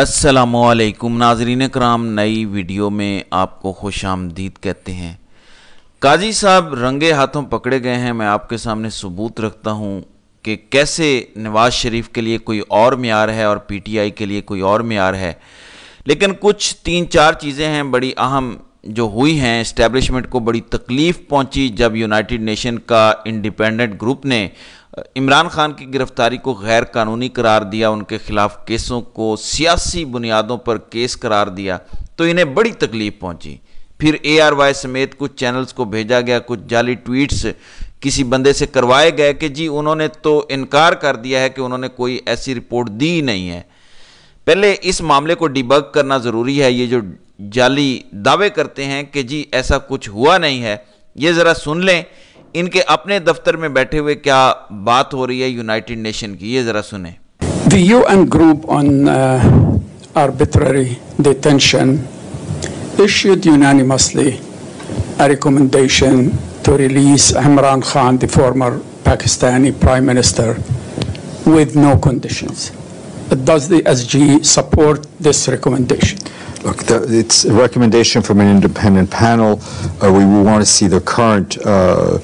असलकुम नाजरीन कराम नई वीडियो में आपको खुश आमदीद कहते हैं काजी साहब रंगे हाथों पकड़े गए हैं मैं आपके सामने सबूत रखता हूं कि कैसे नवाज शरीफ के लिए कोई और मैार है और पीटीआई के लिए कोई और मैार है लेकिन कुछ तीन चार चीज़ें हैं बड़ी अहम जो हुई हैं इस्टेब्लिशमेंट को बड़ी तकलीफ़ पहुंची जब यूनाइटेड नेशन का इंडिपेंडेंट ग्रुप ने इमरान खान की गिरफ्तारी को गैर कानूनी करार दिया उनके खिलाफ केसों को सियासी बुनियादों पर केस करार दिया तो इन्हें बड़ी तकलीफ पहुंची फिर ए आर वाई समेत कुछ चैनल्स को भेजा गया कुछ जाली ट्वीट्स किसी बंदे से करवाए गए कि जी उन्होंने तो इनकार कर दिया है कि उन्होंने कोई ऐसी रिपोर्ट दी नहीं है पहले इस मामले को डिबग करना ज़रूरी है ये जो जाली दावे करते हैं कि जी ऐसा कुछ हुआ नहीं है ये ज़रा सुन लें इनके अपने दफ्तर में बैठे हुए क्या बात हो रही है यूनाइटेड नेशन की ये जरा सुने the UN group on arbitrary detention issued unanimously a recommendation to release Imran Khan, the former Pakistani prime minister, with no conditions. Does the SG support this recommendation? Look, the, it's a recommendation from an independent panel. Uh, we want to see the current uh,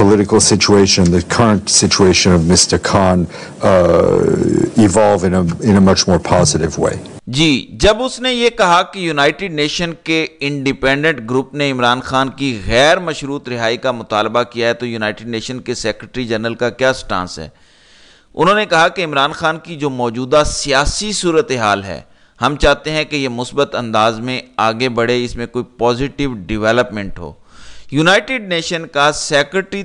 political situation, the current situation of Mr. Khan uh, evolve in a, in a much more positive way. जी जब उसने ये कहा कि United Nation के independent group ने इमरान खान की गैर मशरूत रिहाई का मुतालबा किया है तो यूनाइटेड नेशन के सेक्रेटरी जनरल का क्या स्टांस है उन्होंने कहा कि इमरान खान की जो मौजूदा सियासी सूरत हाल है हम चाहते हैं कि ये मुस्बत अंदाज में आगे बढ़े इसमें कोई पॉजिटिव डिवेलपमेंट हो यूनाइटेड नेशन का सेक्रेटरी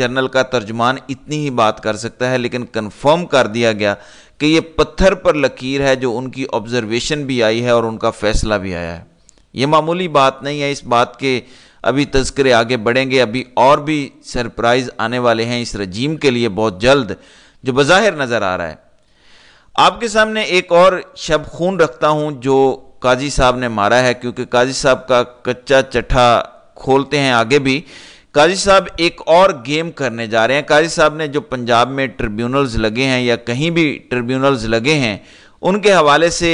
जनरल का तर्जमान इतनी ही बात कर सकता है लेकिन कन्फर्म कर दिया गया कि ये पत्थर पर लकीर है जो उनकी ऑब्जर्वेशन भी आई है और उनका फैसला भी आया है ये मामूली बात नहीं है इस बात के अभी तस्करे आगे बढ़ेंगे अभी और भी सरप्राइज़ आने वाले हैं इस रजीम के लिए बहुत जल्द जो बज़ाहिर नज़र आ रहा है आपके सामने एक और शब खून रखता हूं जो काजी साहब ने मारा है क्योंकि काजी साहब का कच्चा चट्ठा खोलते हैं आगे भी काजी साहब एक और गेम करने जा रहे हैं काजी साहब ने जो पंजाब में ट्रिब्यूनल्स लगे हैं या कहीं भी ट्रिब्यूनल्स लगे हैं उनके हवाले से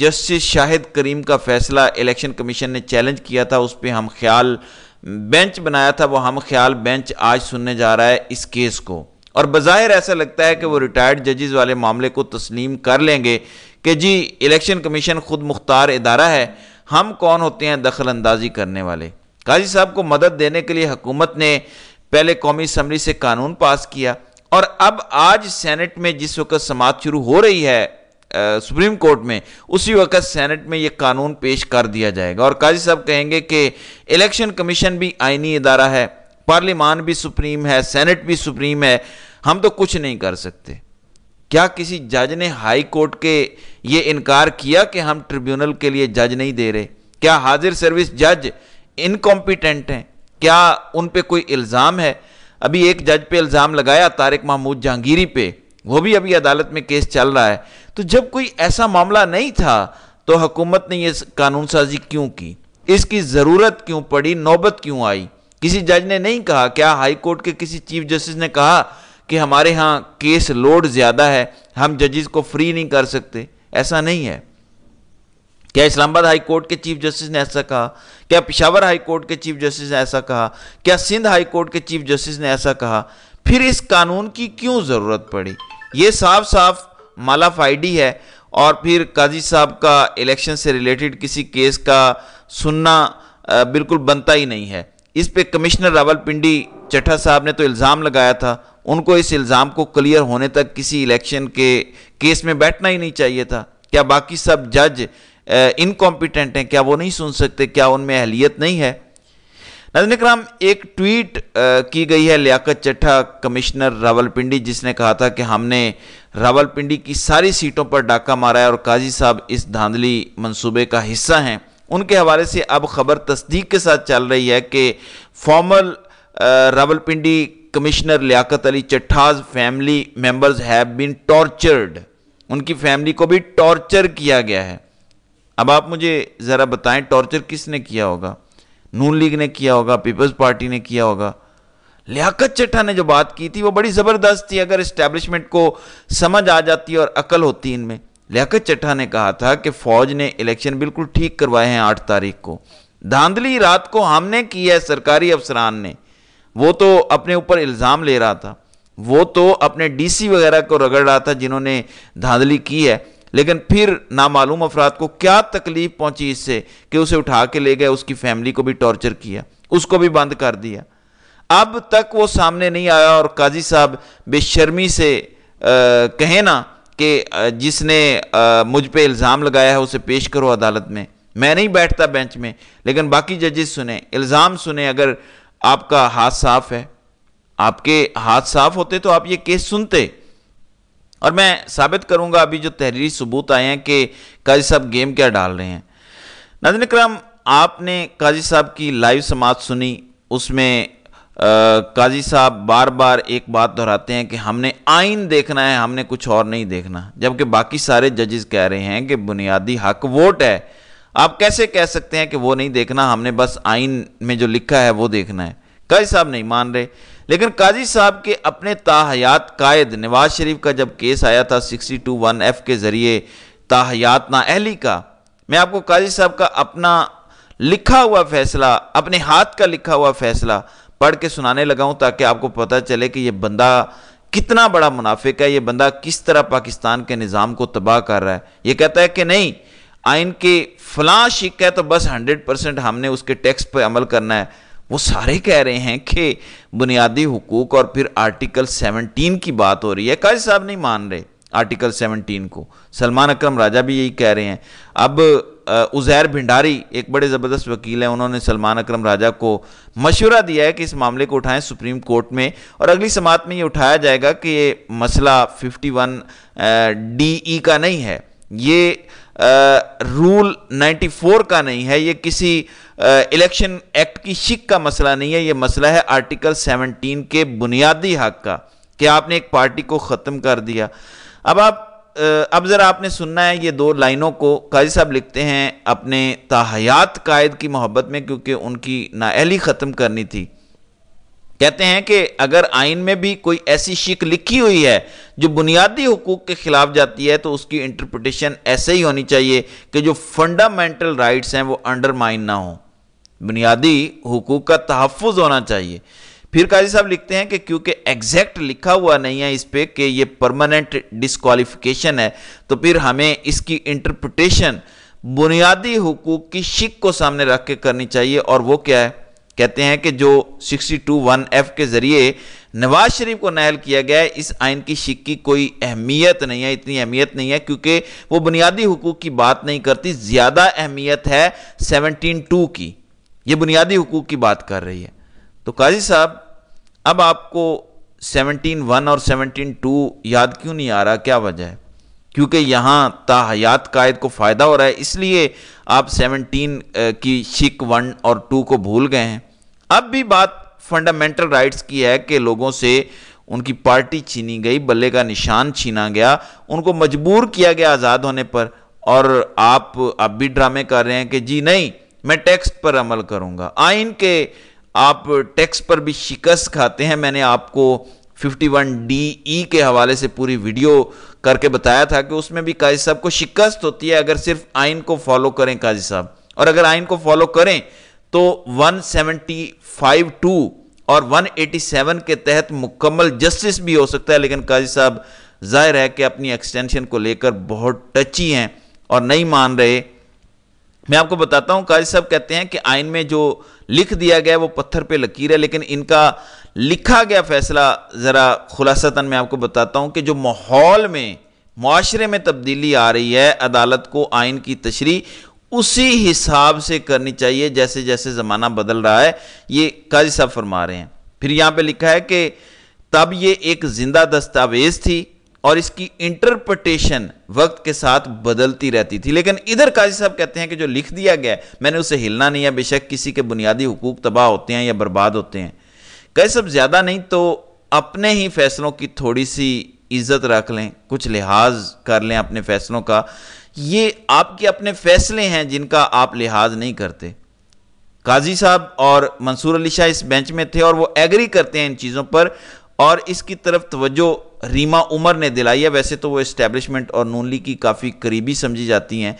जस्टिस शाहिद करीम का फैसला इलेक्शन कमीशन ने चैलेंज किया था उस पर हम ख्याल बेंच बनाया था वो हम ख्याल बेंच आज सुनने जा रहा है इस केस को और बाहिर ऐसा लगता है कि वो रिटायर्ड जजेस वाले मामले को तस्लीम कर लेंगे कि जी इलेक्शन कमीशन खुद मुख्तार इदारा है हम कौन होते हैं दखल अंदाजी करने वाले काजी साहब को मदद देने के लिए हुकूमत ने पहले कौमी असम्बली से कानून पास किया और अब आज सेनेट में जिस वक्त समात शुरू हो रही है आ, सुप्रीम कोर्ट में उसी वक्त सेनेट में ये कानून पेश कर दिया जाएगा और काजी साहब कहेंगे कि इलेक्शन कमीशन भी आइनी इदारा है पार्लियामान भी सुप्रीम है सेनेट भी सुप्रीम है हम तो कुछ नहीं कर सकते क्या किसी जज ने हाई कोर्ट के ये इनकार किया कि हम ट्रिब्यूनल के लिए जज नहीं दे रहे क्या हाजिर सर्विस जज इनकॉम्पिटेंट हैं क्या उन पर कोई इल्ज़ाम है अभी एक जज पे इल्ज़ाम लगाया तारिक महमूद जहांगीरी पे वो भी अभी अदालत में केस चल रहा है तो जब कोई ऐसा मामला नहीं था तो हुकूमत ने ये कानून साजी क्यों की इसकी ज़रूरत क्यों पड़ी नौबत क्यों आई किसी जज ने नहीं कहा क्या हाई कोर्ट के किसी चीफ जस्टिस ने कहा कि हमारे यहाँ केस लोड ज़्यादा है हम जजेस को फ्री नहीं कर सकते ऐसा नहीं है क्या इस्लामाबाद हाई कोर्ट के चीफ जस्टिस ने ऐसा कहा क्या पिशावर हाई कोर्ट के चीफ जस्टिस ने ऐसा कहा क्या सिंध हाई कोर्ट के चीफ जस्टिस ने ऐसा कहा फिर इस कानून की क्यों ज़रूरत पड़ी ये साफ साफ माला फाइडी है और फिर काजी साहब का इलेक्शन से रिलेटेड किसी केस का सुनना बिल्कुल बनता ही नहीं है इस पे कमिश्नर रावलपिंडी चटा साहब ने तो इल्ज़ाम लगाया था उनको इस इल्ज़ाम को क्लियर होने तक किसी इलेक्शन के केस में बैठना ही नहीं चाहिए था क्या बाकी सब जज इनकॉम्पिटेंट हैं क्या वो नहीं सुन सकते क्या उनमें अहलियत नहीं है नजन कराम एक ट्वीट की गई है लियाकत चट्ठा कमिश्नर रावलपिंडी जिसने कहा था कि हमने रावलपिंडी की सारी सीटों पर डाका मारा है और काजी साहब इस धांधली मंसूबे का हिस्सा हैं उनके हवाले से अब खबर तस्दीक के साथ चल रही है कि formal Rawalpindi commissioner Liaquat Ali Chattha's family members have been tortured उनकी फैमिली को भी टॉर्चर किया गया है अब आप मुझे ज़रा बताएं टॉर्चर किसने किया होगा नून लीग ने किया होगा पीपल्स पार्टी ने किया होगा लियाकत चट्ठा ने जो बात की थी वो बड़ी ज़बरदस्त थी अगर इस्टेब्लिशमेंट को समझ आ जाती और अकल होती इनमें लियाकत चट्ठा ने कहा था कि फौज ने इलेक्शन बिल्कुल ठीक करवाए हैं आठ तारीख को धांधली रात को हमने की है सरकारी अफसरान ने वो तो अपने ऊपर इल्ज़ाम ले रहा था वो तो अपने डीसी वगैरह को रगड़ रहा था जिन्होंने धांधली की है लेकिन फिर नामालूम अफराद को क्या तकलीफ पहुंची इससे कि उसे उठा के ले गए उसकी फैमिली को भी टॉर्चर किया उसको भी बंद कर दिया अब तक वो सामने नहीं आया और काजी साहब बेशर्मी से आ, कहे ना कि जिसने मुझ पे इल्ज़ाम लगाया है उसे पेश करो अदालत में मैं नहीं बैठता बेंच में लेकिन बाकी जजेस सुने इल्ज़ाम सुने अगर आपका हाथ साफ है आपके हाथ साफ होते तो आप ये केस सुनते और मैं साबित करूंगा अभी जो तहरीरी सबूत आए हैं कि काजी साहब गेम क्या डाल रहे हैं नजन कराम आपने काजी साहब की लाइव समाज सुनी उसमें काजी साहब बार बार एक बात दोहराते हैं कि हमने आइन देखना है हमने कुछ और नहीं देखना जबकि बाकी सारे जजेस कह रहे हैं कि बुनियादी हक वोट है आप कैसे कह सकते हैं कि वो नहीं देखना हमने बस आइन में जो लिखा है वो देखना है काजी साहब नहीं मान रहे लेकिन काजी साहब के अपने ताहयात कायद नवाज शरीफ का जब केस आया था सिक्सटी टू वन एफ के ज़रिए ताहयात ना अहली का मैं आपको काजी साहब का अपना लिखा हुआ फैसला अपने हाथ का लिखा हुआ फैसला पढ़ के सुनाने लगा हूँ ताकि आपको पता चले कि यह बंदा कितना बड़ा मुनाफिक है यह बंदा किस तरह पाकिस्तान के निज़ाम को तबाह कर रहा है यह कहता है कि नहीं आइन के फला शिक है तो बस हंड्रेड परसेंट हमने उसके टैक्स पर अमल करना है वो सारे कह रहे हैं कि बुनियादी हकूक और फिर आर्टिकल 17 की बात हो रही है काज साहब नहीं मान रहे आर्टिकल 17 को सलमान अकरम राजा भी यही कह रहे हैं अब उज़ैर भिंडारी एक बड़े ज़बरदस्त वकील हैं उन्होंने सलमान अकरम राजा को मशवरा दिया है कि इस मामले को उठाएं सुप्रीम कोर्ट में और अगली समात में ये उठाया जाएगा कि ये मसला 51 डी ई का नहीं है ये रूल 94 का नहीं है ये किसी इलेक्शन एक्ट की शिक का मसला नहीं है ये मसला है आर्टिकल 17 के बुनियादी हक का कि आपने एक पार्टी को ख़त्म कर दिया अब आप अब ज़रा आपने सुनना है ये दो लाइनों को काजी साहब लिखते हैं अपने ताहयात कायद की मोहब्बत में क्योंकि उनकी नाअहली ख़त्म करनी थी कहते हैं कि अगर आइन में भी कोई ऐसी शिक लिखी हुई है जो बुनियादी हकूक़ के ख़िलाफ़ जाती है तो उसकी इंटरप्रिटेशन ऐसे ही होनी चाहिए कि जो फंडामेंटल राइट्स हैं वो अंडरमाइन ना हो बुनियादी हकूक़ का तहफ़ होना चाहिए फिर काजी साहब लिखते हैं कि क्योंकि एग्जैक्ट लिखा हुआ नहीं है इस पर कि ये परमानेंट डिस्कालिफिकेशन है तो फिर हमें इसकी इंटरप्रटेशन बुनियादी हकूक की शिक को सामने रख के करनी चाहिए और वो क्या है कहते हैं कि जो सिक्सटी टू वन एफ के ज़रिए नवाज शरीफ को नायल किया गया है इस आइन की शिक की कोई अहमियत नहीं है इतनी अहमियत नहीं है क्योंकि वो बुनियादी हकूक की बात नहीं करती ज़्यादा अहमियत है सेवनटीन टू की ये बुनियादी हकूक की बात कर रही है तो काजी साहब अब आपको सेवनटीन वन और सेवनटीन टू याद क्यों नहीं आ रहा क्या वजह है क्योंकि यहाँ ताहयात कायद को फ़ायदा हो रहा है इसलिए आप सेवनटीन की शिक वन और टू को भूल गए हैं अब भी बात फंडामेंटल राइट्स की है कि लोगों से उनकी पार्टी छीनी गई बल्ले का निशान छीना गया उनको मजबूर किया गया आज़ाद होने पर और आप अब भी ड्रामे कर रहे हैं कि जी नहीं मैं टैक्स पर अमल करूँगा आइन के आप टैक्स पर भी शिकस्त खाते हैं मैंने आपको 51 डी ई के हवाले से पूरी वीडियो करके बताया था कि उसमें भी काजी साहब को शिकस्त होती है अगर सिर्फ आइन को फॉलो करें काजी साहब और अगर आइन को फॉलो करें तो 175 टू और 187 के तहत मुकम्मल जस्टिस भी हो सकता है लेकिन काजी साहब जाहिर है कि अपनी एक्सटेंशन को लेकर बहुत टची हैं और नहीं मान रहे मैं आपको बताता हूं काजी साहब कहते हैं कि आइन में जो लिख दिया गया वो पत्थर पे लकीर है लेकिन इनका लिखा गया फैसला ज़रा खुलासतन मैं आपको बताता हूं कि जो माहौल में माशरे में तब्दीली आ रही है अदालत को आइन की तशरी उसी हिसाब से करनी चाहिए जैसे जैसे ज़माना बदल रहा है ये काजी साहब फरमा रहे हैं फिर यहाँ पर लिखा है कि तब ये एक ज़िंदा दस्तावेज़ थी और इसकी इंटरप्रटेशन वक्त के साथ बदलती रहती थी लेकिन इधर काजी साहब कहते हैं कि जो लिख दिया गया मैंने उसे हिलना नहीं है बेशक किसी के बुनियादी हकूक तबाह होते हैं या बर्बाद होते हैं काजी साहब ज़्यादा नहीं तो अपने ही फैसलों की थोड़ी सी इज्जत रख लें कुछ लिहाज कर लें अपने फैसलों का ये आपके अपने फैसले हैं जिनका आप लिहाज नहीं करते काजी साहब और मंसूर अली शाह इस बेंच में थे और वो एग्री करते हैं इन चीज़ों पर और इसकी तरफ तवज्जो रीमा उमर ने दिलाई है वैसे तो वो इस्टेब्लिशमेंट और नून लीग की काफ़ी करीबी समझी जाती हैं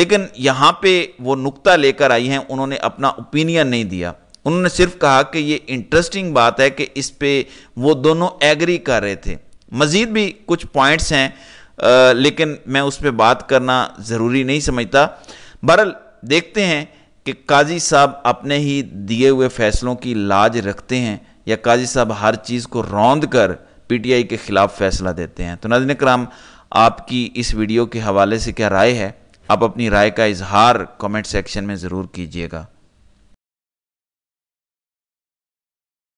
लेकिन यहाँ पे वो नुक्ता लेकर आई हैं उन्होंने अपना ओपिनियन नहीं दिया उन्होंने सिर्फ कहा कि ये इंटरेस्टिंग बात है कि इस पर वो दोनों एग्री कर रहे थे मज़ीद भी कुछ पॉइंट्स हैं आ, लेकिन मैं उस पर बात करना ज़रूरी नहीं समझता बहरल देखते हैं कि काजी साहब अपने ही दिए हुए फैसलों की लाज रखते हैं या काजी साहब हर चीज़ को रौंद कर पीटीआई के ख़िलाफ़ फैसला देते हैं तो नाजन कराम आपकी इस वीडियो के हवाले से क्या राय है आप अपनी राय का इजहार कमेंट सेक्शन में ज़रूर कीजिएगा